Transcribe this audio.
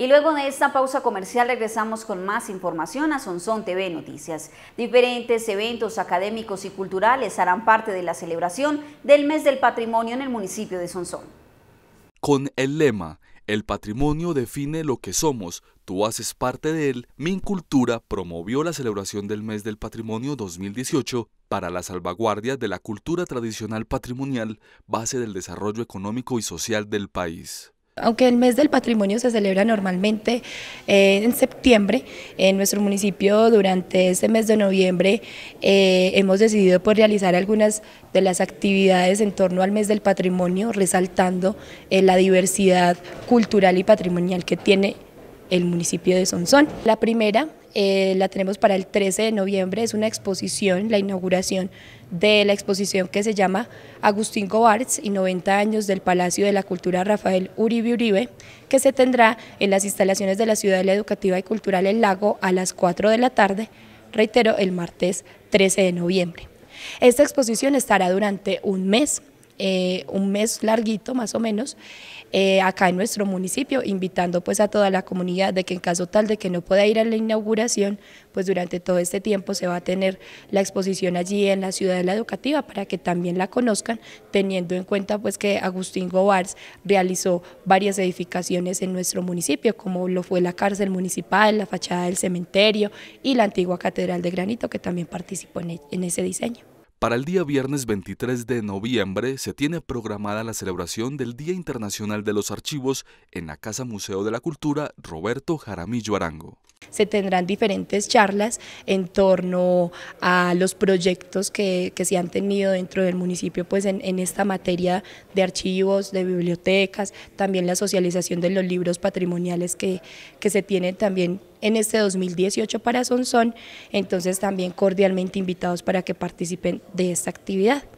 Y luego de esta pausa comercial regresamos con más información a Sonsón TV Noticias. Diferentes eventos académicos y culturales harán parte de la celebración del Mes del Patrimonio en el municipio de Sonsón. Con el lema el patrimonio define lo que somos, tú haces parte de él. Mincultura promovió la celebración del Mes del Patrimonio 2018 para la salvaguardia de la cultura tradicional patrimonial, base del desarrollo económico y social del país. Aunque el mes del patrimonio se celebra normalmente eh, en septiembre, en nuestro municipio durante este mes de noviembre eh, hemos decidido por pues, realizar algunas de las actividades en torno al mes del patrimonio, resaltando eh, la diversidad cultural y patrimonial que tiene el municipio de Sonsón. La primera eh, la tenemos para el 13 de noviembre, es una exposición, la inauguración de la exposición que se llama Agustín Gobarts y 90 años del Palacio de la Cultura Rafael Uribe Uribe, que se tendrá en las instalaciones de la Ciudad Educativa y Cultural El Lago a las 4 de la tarde, reitero, el martes 13 de noviembre. Esta exposición estará durante un mes eh, un mes larguito más o menos, eh, acá en nuestro municipio, invitando pues a toda la comunidad de que en caso tal de que no pueda ir a la inauguración, pues durante todo este tiempo se va a tener la exposición allí en la ciudad de la Educativa para que también la conozcan, teniendo en cuenta pues que Agustín Gobars realizó varias edificaciones en nuestro municipio, como lo fue la cárcel municipal, la fachada del cementerio y la antigua Catedral de Granito, que también participó en e-, ese diseño. Para el día viernes 23 de noviembre se tiene programada la celebración del Día Internacional de los Archivos en la Casa Museo de la Cultura Roberto Jaramillo Arango. Se tendrán diferentes charlas en torno a los proyectos que, se han tenido dentro del municipio pues en, esta materia de archivos, de bibliotecas, también la socialización de los libros patrimoniales que, que se tienen también en este 2018 para Sonsón, entonces también cordialmente invitados para que participen de esta actividad.